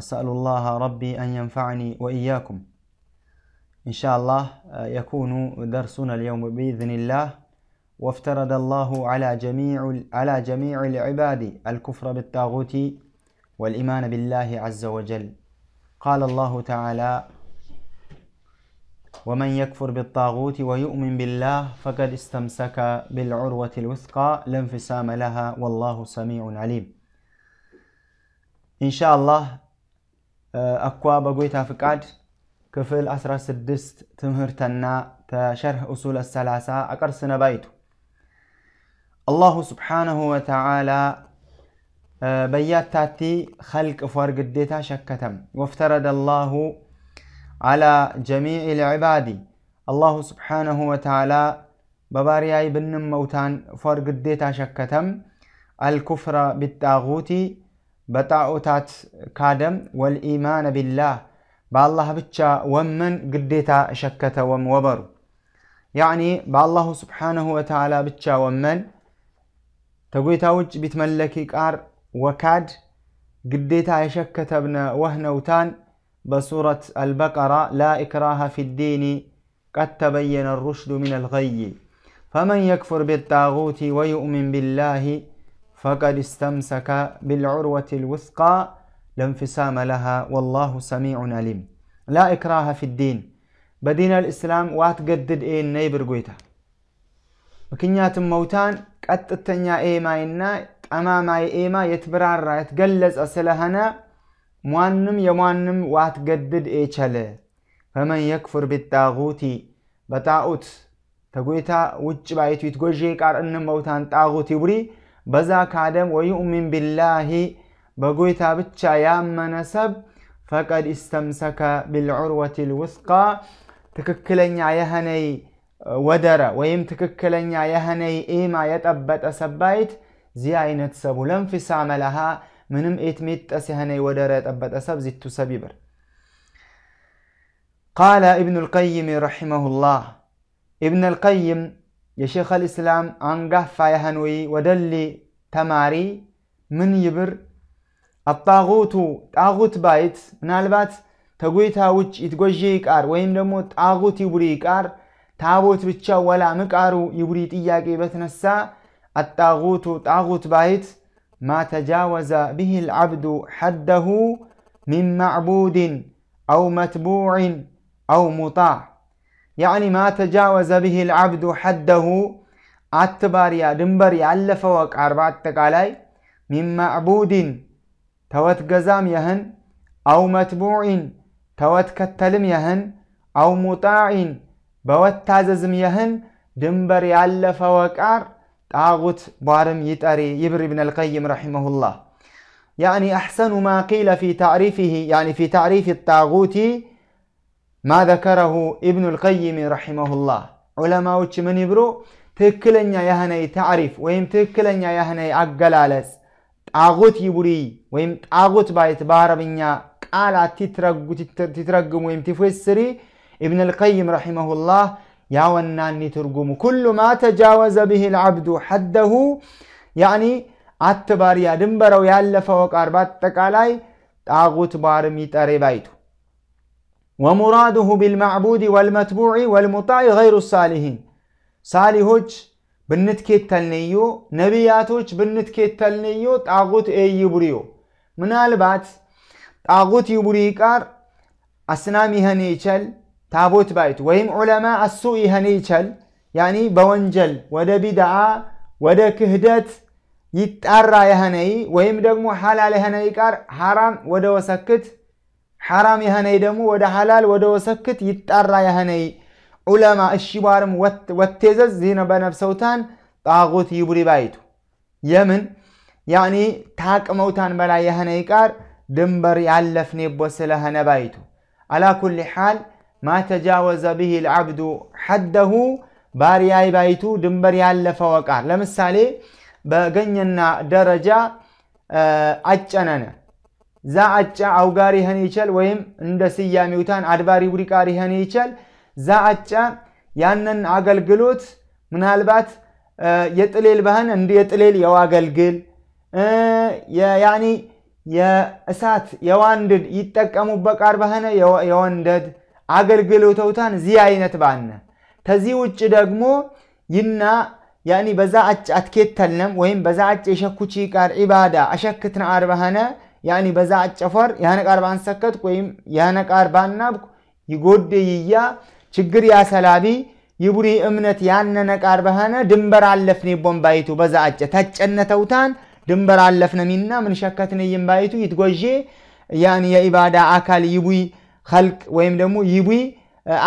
أسأل الله ربي أن ينفعني وإياكم إن شاء الله آه، يكون درسنا اليوم بإذن الله وافترض الله على جميع على جميع العباد الكفر بالطاغوت والإيمان بالله عز وجل قال الله تعالى ومن يكفر بالطاغوت ويؤمن بالله فقد استمسك بالعروة الوثقى لا انفصام لها والله سميع عليم إن شاء الله أكوا بقويتا فقاد كفل عشرة سدست تمهرتنا تشرح أصول السلاسة أقرصنا بايتو الله سبحانه وتعالى آه، بيات تاتي خلق فرق قديتا شكتم وافترد الله على جميع العباد الله سبحانه وتعالى ببارياي بنم موتان فرق قديتا شكتم الكفر بالتاغوتي በጣዖታት ካደም ወልኢማን ቢላህ በአላህ ብቻ ወመን ግዴታ ሸከተ ወበሩ ያዕኒ በአላሁ ስብሓንሁ ወተዓላ ብቻ ወመን ተጎይታ ውጭ ቢትመለኪ ቃር ወካድ ግዴታ የሸከተ ብነ ወህነውታን በሱረት አልበቀራ ላ ኢክራሃ ፊ ዲኒ ቀድ ተበየነ ሩሽዱ ሚን አልገይ ፈመን የክፍር ቢጣጉቲ ወዩእሚን ቢላሂ فقد استمسك بالعروة الوثقى لا لها والله سميع عليم لا إكراه في الدين بدين الإسلام واتقدد إيه النيبر قويته وكنيات موتان قد التنيا إيه ما إنا أمام إيه ما يتبرار يتقلز أسلهنا موانم يوانم واتقدد إيه چلي. فمن يكفر بالتاغوتي بتاؤت تقويتا وجبايت ويتقول جيك أرنم موتان تاغوتي بري بزاك عدم ويؤمن بالله بقوي تابتشا يا منسب فقد استمسك بالعروة الوثقى تككلن يهني ودرا ويم تككلن يهني إيما يتأبت أسبايت زي عينة سبو لنفسام لها منم إتميت أسهني ودرة يتأبت أسب زيت سبيبر قال ابن القيم رحمه الله ابن القيم يا شيخ الإسلام أنقه فايهنوي ودلي تماري من يبر الطاغوت طاغوت بايت نالبات تقوي تاوج يتقوجيك آر ويم دمو طاغوت يبريك آر تاوت بيتشا ولا مكارو يبريت إياكي بتنسا الطاغوت طاغوت بايت ما تجاوز به العبد حده من معبود أو متبوع أو مطاع يعني ما تجاوز به العبد حده اتباريا دمبريا اللفوق اربعة تقالاي من معبود توت قزام يهن او متبوع توت كتلم يهن او مطاع بوت تاززم يهن دمبريا اللفوق ار تاغوت بارم يتاري يبر بن القيم رحمه الله يعني احسن ما قيل في تعريفه يعني في تعريف الطاغوت ما ذكره ابن القيم رحمه الله ዑለማዎች ምን ይብሩ ትክክለኛ የሆነ ታሪፍ ወይም ትክክለኛ የሆነ አገላለጽ ጣጉት ይቡሪ ወይም ጣጉት ባይት በአረብኛ ቃላት ትትረግሙ ወይም ትፈስሪ ابن القيم رحمه الله ያወናኒ ትርጉሙ ኩሉ ማ ተጃወዘ ብህ ልዓብዱ ሐደሁ ያኒ አትባር ያ ድንበረው ያለፈ ወቃር በአጠቃላይ ጣጉት ባርም ይጠሬ ባይቱ ወሙራዱሁ ቢልማዕቡድ ወልመትቡዕ ወልሙጣዕ ገይሩ ሳሊሂን ሳሊሆች ብንትኬተልንዮ ነቢያቶች ብንትኬተልንዮ ጣጉት ኤይቡርዮ ምናልባት ጣጉት ይቡሪ ቃር አስናም ይኸን ይቸል ታቦት ባይት ወይም ዑለማ አሱ ይኸን ይቸል ያኒ በወንጀል ወደ ቢድዓ ወደ ክህደት ይጣራ የኸነይ ወይም ደግሞ ሓላል የኸነይ ቃር ሓራም ወደ ወሰክት ሓራም የሆነይ ደግሞ ወደ ሓላል ወደ ወሰክት ይጣራ የሆነይ ዑለማ እሺ ወቴዘዝ ዚነ በነብሰውታን ጣዖት ይቡሪ ባይቱ የምን ያኒ ታቅመውታን በላይ የሆነይ ቃር ድንበር ያለፍኔቦ ስለሆነ ባይቱ አላ ኩል ሓል ማ ተጃወዘ ብሂ ልዓብዱ ሐደሁ ባሪያይ ባይቱ ድንበር ያለፈው ቃር ለምሳሌ በገኘና ደረጃ አጨነነ ዛ ዛአጫ አውጋር ይኸን ይቸል ወይም እንደ ስያሜውታን አድባሪ ውሪቃር ይኸን ይቸል ዛአጫ ያንን አገልግሎት ምናልባት የጥሌል ባህን እንደ የጥሌል የዋገልግል ያኒ የእሳት የዋንድድ ይጠቀሙ በቃር ባህነ የወንደድ አገልግሎተውታን ዚህ አይነት ባነ ከዚህ ውጭ ደግሞ ይና ያኒ በዛ አጭ አትኬተልነም ወይም በዛ አጭ የሸኩቺ ቃር ዒባዳ አሸክትና አርባህነ ያኒ በዛ አጨፈር ያነቃር ባንሰከት ወይም ያነቃር ባናብኩ ይጎደ ይያ ችግር ያሰላቢ ይቡሪ እምነት ያነነ ቃር በሃነ ድንበር አለፍኔ ቦምባይቱ በዛ አጨ ተጨነተውታን ድንበር አለፍነ ሚና ምን ሸከትነ ይምባይቱ ይትጎዤ ያን የኢባዳ አካል ይቡይ ኸልቅ ወይም ደግሞ ይቡይ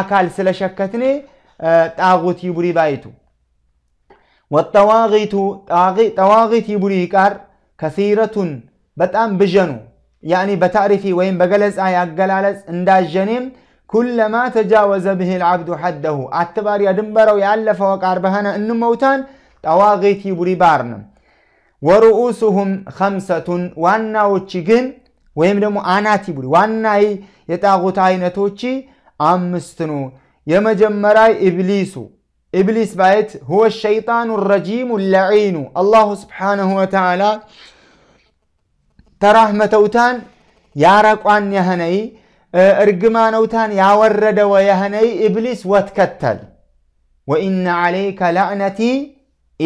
አካል ስለሸከትኔ ጣጉት ይቡሪ ባይቱ ወጠዋጊቱ ጠዋጊት ይቡሪ ቃር ከሲረቱን በጣም ብዠኑ ያኒ በታሪፊ ወይም በገለጻ ያገላለጽ እንዳዠኔም ኩለማ ተጃወዘ ብህ ልዓብዱ ሐደሁ አትባር ያድንበረው ያለፈው ቃር በኸነ እንመውታን ጠዋቂት ቡሪባርንም ወርኡሱሁም ከምሰቱን ዋናዎች ግን ወይም ደግሞ አናቲ ቡሪ ዋና የጣዖት አይነቶች አምስት ነው። የመጀመሪያ ኢብሊሱ ኢብሊስ ባየት ሁወ ሸይጣኑ ረጂሙ ለዒኑ አላሁ ስብሓነሁ ወተዓላ ترحمة يا يارك يا يهني ارجمان أوتان يا ويا ويهني إبليس واتكتل وإن عليك لعنتي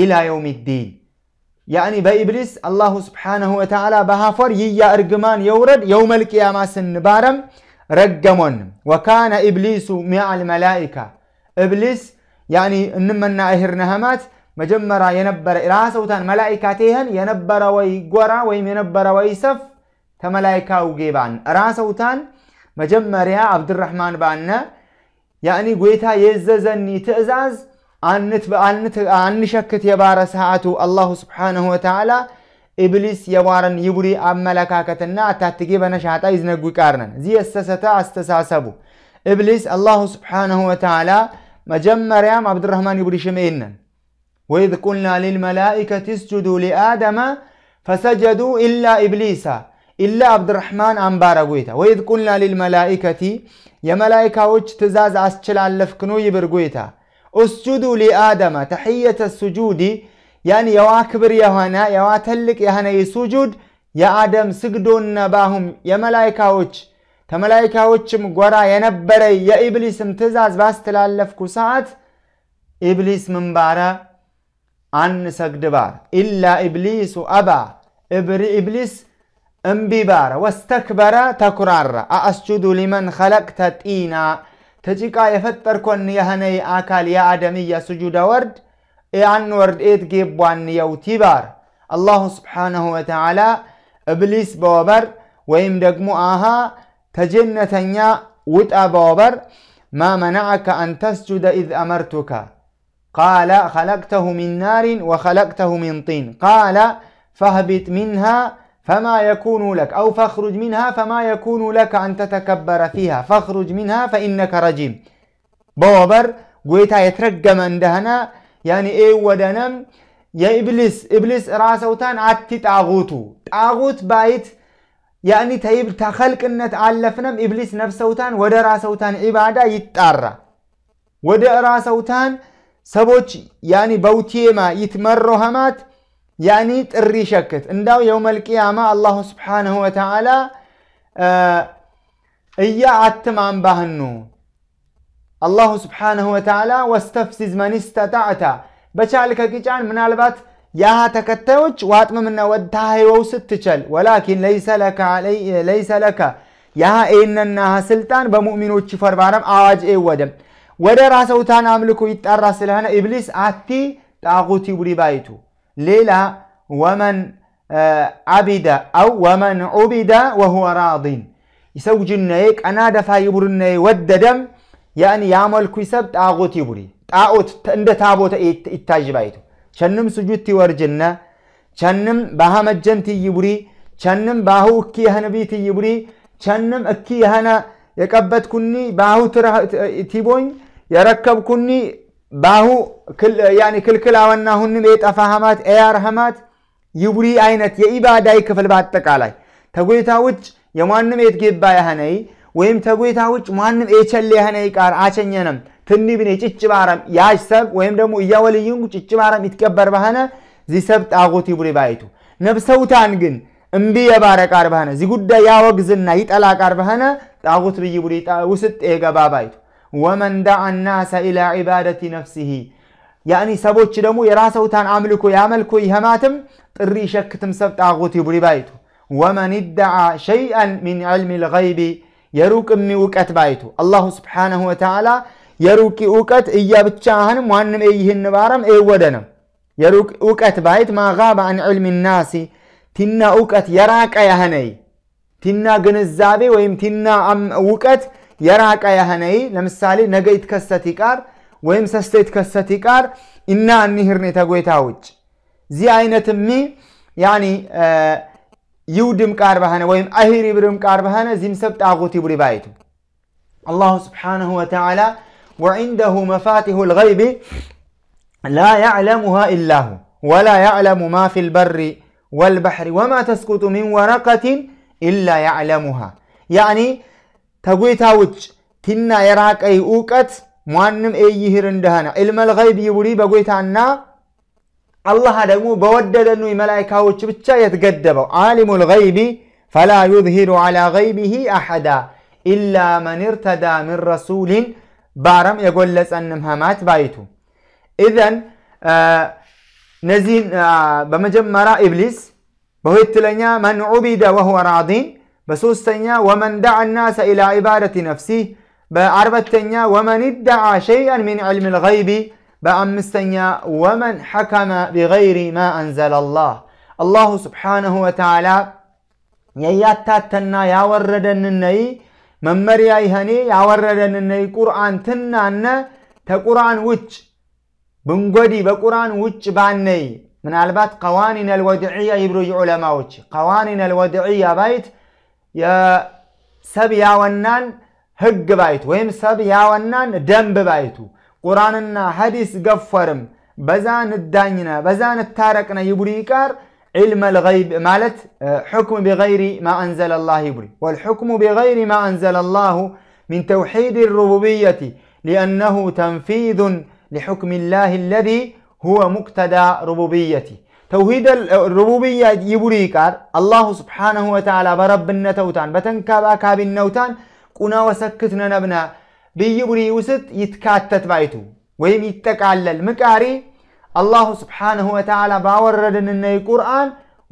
إلى يوم الدين يعني بإبليس الله سبحانه وتعالى بهافر يي ارجمان يورد يوم القيامة سنبارم رجمون وكان إبليس مع الملائكة إبليس يعني إنما نأهر نهمات መጀመሪያ የነበረ ራሰውታን መላኢካቴህን የነበረ ወይ ጎራ ወይም የነበረ ወይ ሰፍ ተመላይካው ጌባን ራሰውታን መጀመሪያ አብድራህማን ባነ ያኒ ጎይታ የዘዘኒ ትእዛዝ አንሸክት የባረ ሰዓቱ አላሁ ስብሓንሁ ወተዓላ ኢብሊስ የባረን ይቡሪ አመለካከትና አታትጌ በነሻጣ ይዝነጉ ይቃርነን እዚ የሰሰተ አስተሳሰቡ ኢብሊስ አላሁ ስብሓንሁ ወተዓላ መጀመሪያም አብድራህማን ይቡሪ ሽምኤነን وإذ قلنا للملائكة اسجدوا لآدم فسجدوا إلا إبليس إلا عبد الرحمن أنبارغويتا وإذ قلنا للملائكة يا ملائكة وجه تزاز أسجل على علفكنو يبرغويتا اسجدوا لآدم تحية السجود يعني يوا أكبر يهانا يوا تلك يهانا يسجد يا آدم سجدون نباهم يا ملائكة وجه ከመላይካዎችም ጎራ የነበረ የኢብሊስም ትእዛዝ ባስተላለፍኩ ሰዓት ኢብሊስ ምንባረ አንሰግድ ባር! ኢላ ኢብሊሱ አባ እብሪ ኢብሊስ እምቢ ባር ወስተክበረ ተኩራራ አአስጁዱ ሊመን ኸለቅተ ጢና ተጭቃ የፈጠርኮን የህነይ አካል የአደምያ ስጁደ ወርድ ያን ወርድ ኤት ጌቧን የውቲ ባር! አላሁ ስብሓነሁ ወተዓላ እብሊስ በወበር ወይም ደግሞ አሃ ተጀነተኛ ውጣ በወበር ማ መናዐከ አንተስጁደ ኢዝ አመርቱካ! قال خلقته من نار وخلقته من طين قال فاهبط منها فما يكون لك أو فاخرج منها فما يكون لك أن تتكبر فيها فاخرج منها فإنك رجيم باوبر قويتا من دهنا يعني إيه ودنم يا إبليس إبليس راسوتان عتي تاغوتو تاغوت بايت يعني تيب تخلق النت علفنم إبليس نفسوتان ودا راسوتان عبادة يتارى ودا راسوتان ሰዎች ያኒ በውቴማ ይትመሮ ሀማት ያኒ ጥሪ ሸክት እንዳው የውመል ቅያማ አላሁ ስብሓንሁ ወተዓላ እያ አትማም ባህኑ አላሁ ስብሓንሁ ወተዓላ ወስተፍሲዝ መን ስተጣዕታ በቻልከ ቂጫን ምናልባት ያሃ ተከታዮች ዋጥምምና ወታሃይወው ህይወው ስትቸል ወላኪን ለይሰ ለከ ያሃ ኤነናሃ ስልጣን በሙእሚኖች ይፈርባረም አዋጅ ኤወደም ودا راسه تان عملكو يتطرى سلهنا ابليس اتي طاغوتي بري بايتو ليلا ومن عبد او ومن عبد وهو راض يسو جنيك انا دفا يبرنا وددم يعني يعملكو يسب طاغوتي بري ጣዖት እንደ ታቦተ ይታዥ ባይቱ ቸንም ስጁት ይወርጅነ ቸንም ባሃመጀን ትይቡሪ ቸንም ባሁ እኪ የህንቢ ትይቡሪ ቸንም እኪ የህነ የቀበትኩኒ ባሁ ትቦኝ የረከብኩኒ ባሁ ክልክላወና አወናሁንም የጠፋ ሀማት ኤያር ሀማት ይቡሪ አይነት የኢባዳይ ክፍል በአጠቃላይ ተጎይታ ውጭ የማንም ጌባ ያህነይ ወይም ተጎይታ ውጭ ማንም ኤቸል ያህነይ ቃር አቸኘነም ትንብኔ ጭጭ ባረም ያጅ ሰብ ወይም ደግሞ እያወልይንጉ ጭጭ ባረም ይትቀበር ባህነ ዚ ሰብ ጣዖት ይቡሪ ባይቱ ነብሰውታን ግን እምቢ የባረ ቃር ባህነ ዚ ጉዳይ ያወግዝና ይጠላ ቃር ባህነ ጣዖት ብይቡሪ ውስጥ የገባ ባይቱ ومن دعا الناس إلى عبادة نفسه يعني سبوت شدمو يراسو تان عملكو يعملكو يهماتم تري شكتم سبت آغوتي بريبايتو ومن ادعى شيئا من علم الغيب يروك امي وكات بايتو الله سبحانه وتعالى يروك اوكات إيا بتشاهن موانم إيهن بارم إيه ودنم يروك اوكات بايت ما غاب عن علم الناس تنا اوكات يراك يا هني تنا قنزابي ويم تنا أم اوكات የራቀ ያህነይ ለምሳሌ ነገ ይትከሰት ይቃር ወይም ሰስተ ይትከሰት ይቃር እና እኒህርን የተጎይታ ውጭ ዚህ አይነት ሚ ያኒ ይውድም ቃር ባህነ ወይም አሂር ይብርም ቃር ባህነ ዚህም ሰብ ጣቁት ይብሪ ባይቱ አላሁ ስብሓንሁ ወተዓላ ወዕንደሁ መፋቲሁ ልገይብ ላ ያዕለሙሃ ኢላሁ ወላ ያዕለሙ ማ ፊ ልበሪ والبحر وما تسقط من ورقة إلا يعلمها يعني ተጉይታ ውጭ ቲና የራቀይ እውቀት ማንም እይህር እንደሆነ ዕልመል ገይብ ይውሪ በጎይታና አላህ ደግሞ በወደደኑ መላይካዎች ብቻ የተገደበው ዓሊሙል ገይቢ ፈላ ዩዝሂሩ ዓላ ገይቢሂ አሐዳ ኢላ መን እርተዳ ምን ረሱሊን ባረም የጎለጸንም ህማት ባይቱ ኢዘን ነዚህን በመጀመሪያ ኢብሊስ በሁለተኛ መን ዑቢደ ወሁወ ራዲን بسوستنيا ومن دعا الناس إلى عبادة نفسه بأربتنيا ومن ادعى شيئا من علم الغيب بأمستنيا ومن حكم بغير ما أنزل الله الله سبحانه وتعالى يياتاتنا يا وردن الني من مريا يهني يا وردن الني قرآن تنا أن تقرآن وچ بنقدي بقرآن وچ بعني من البات قوانين الودعية يبرج علماء وچ قوانين الودعية بيت يا يا ونان هج ባይቱ ويم ሰብ يا ونان دم بايتو قراننا ገፈርም በዛ بزان በዛ بزان التاركنا يبريكار علم الغيب مالت حكم بغير ما أنزل الله يبري والحكم بغير ما أنزل الله من توحيد الربوبية لأنه تنفيذ لحكم الله الذي هو مقتدى ربوبيته ተውሂድ ሩቡብያ ይቡሪ ቃር አላሁ ስብሓነሁ ወተዓላ በረብነተውታን በተንከባካቢነውታን ቁና ወሰክት ነነብና ብይቡሪ ውስጥ ይትካተት ባይቱ ወይም ይጠቃለል ምቃሪ አላሁ ስብሓነሁ ወተዓላ ባወረደን ቁርአን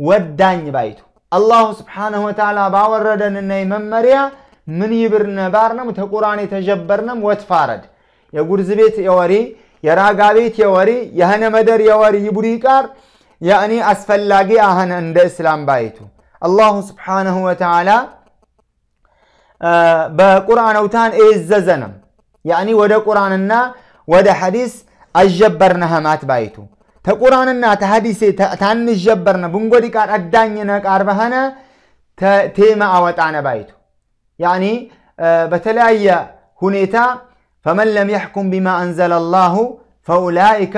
ወዳኝ ባይቱ አላሁ ስብሓነሁ ወተዓላ ባወረደን መመሪያ ምን ይብር ነባርነም ተቁራን የተጀበርነም ወትፋረድ የጉርዝ ቤት የወሪ የራጋ ቤት የወሪ የህነ መደር የወሪ ይቡሪ ቃር يعني أسفلاقي أهن عند إسلام بايتو الله سبحانه وتعالى آه، بقرآن أوتان إززنا يعني ودى قرآننا ودا حديث أجبرنا همات بايتو تقرآننا تهديسي تان جبرنا بنقودي كار أدانينا تا تيما أوتانا بايتو يعني آه، بتلاقي هنيتا فمن لم يحكم بما أنزل الله فأولئك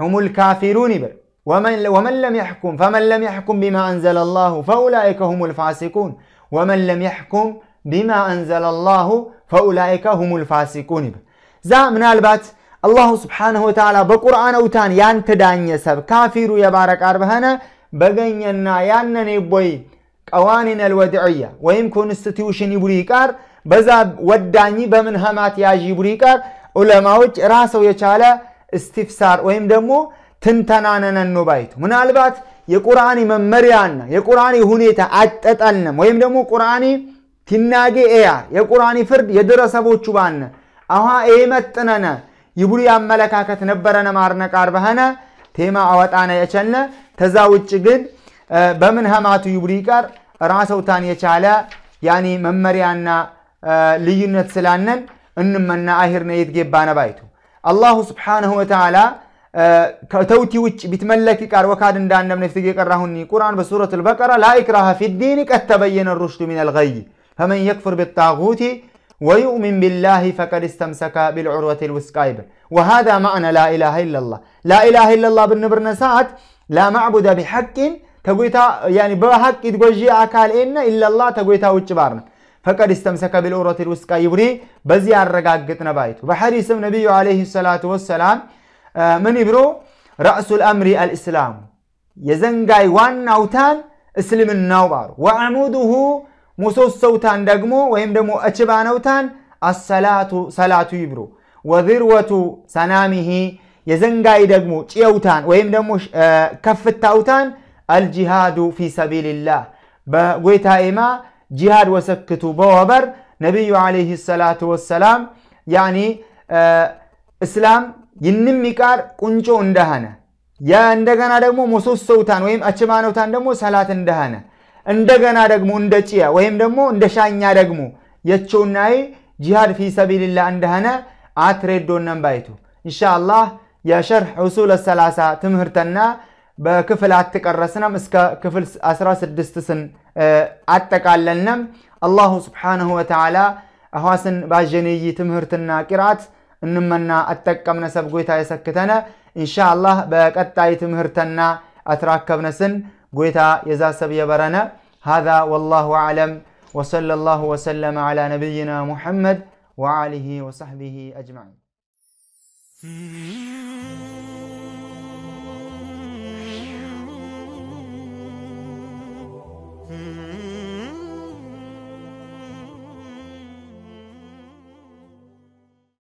هم الكافرون بر ومن ومن لم يحكم فمن لم يحكم بما انزل الله فاولئك هم الفاسقون ومن لم يحكم بما انزل الله فاولئك هم الفاسقون ذا منالبات الله سبحانه وتعالى بقران اوتان يان تدان سب كافر يا بارك اربهنا بغينا يان نيبوي قوانين الودعيه وين كونستيتيوشن يبريكار بذا وداني بمن همات يا جبريكار علماء راسو يچاله استفسار ويم دمو ትንተናነነኖ ባይቱ ምናልባት የቁርአኒ መመሪያና የቁርአኒ ሁኔታ አጠጠልንም ወይም ደግሞ ቁርአኒ ቲናጊ ኤያ የቁርአኒ ፍርድ የድረሰቦቹ ባነ አሃ ኤ መጥነነ ይቡሪ አመለካከት ነበረነ ማርነቅ አርበኸነ ቴማ አወጣነ የቸነ ተዛ ውጭ ግን በምን ሀማቱ ይቡሪ ቀር ራሰውታን የቻለ ያኒ መመሪያና ልዩነት ስላነን እንመና አሂር ነየት ጌባነ ባይቱ አላሁ ስብሓንሁ ወተዓላ كتوتي ውጭ ቢትመለክ ይቃር ወካድ እንዳነም ነፍትጌ ቀራሁኒ ቁርአን በሱረት አልበቀራ ላ ኢክራሃ ፊ ዲን ቀድ ተበየነ الرشد من الغي فمن يكفر بالطاغوت ويؤمن بالله فقد استمسك بالعروة الوسكايب وهذا معنى لا إله إلا الله لا إله إلا الله بالنبر نسات لا معبود بحق تقويتا يعني بحق تقوجي أكال إن إلا الله تقويتا وجبارنا فقد استمسك بالعروة الوثقى بزيار بزي قتنا بايت وحديث النبي عليه الصلاة والسلام آه، من يبرو رأس الأمر الإسلام يزنقاي وان أوتان اسلم النوبار وعموده مصوص سوتان دقمو وهم دمو أجبان أوتان الصلاة صلاة يبرو وذروة سنامه يزنقاي دقمو تيوتان وهم دمو كفت أوتان الجهاد في سبيل الله بقويتا إما جهاد وسكتو بوبر نبي عليه الصلاة والسلام يعني آه إسلام ይንም ይቃር ቁንጮ እንደሃነ ያ እንደገና ደግሞ ሰውታን ወይም አችማኖታን ደግሞ ሰላት እንደሃነ እንደገና ደግሞ እንደ ጭያ ወይም ደግሞ እንደ ሻኛ ደግሞ የቸውናይ ጂሃድ ፊ ሰቢልላ እንደሃነ አትሬዶነን ባይቱ ኢንሻአላህ የሸርሕ ዑሱል ሰላሳ ትምህርተና በክፍል አትቀረስነም እስከ ክፍል 16 ስን አጠቃለልነም አላሁ ስብሓንሁ ወተዓላ አሕዋስን ባጀንይ ትምህርትና ቂርአት نمنا እንመና አጠቀምነ ሰብ ጎይታ የሰክተነ ኢንሻአላህ በቀጣይ ትምህርተና አትራከብነስን ጎይታ የዛ ሰብ የበረነ هذا والله أعلم وصلى الله وسلم على نبينا محمد وآله وصحبه أجمعين Mm-hmm.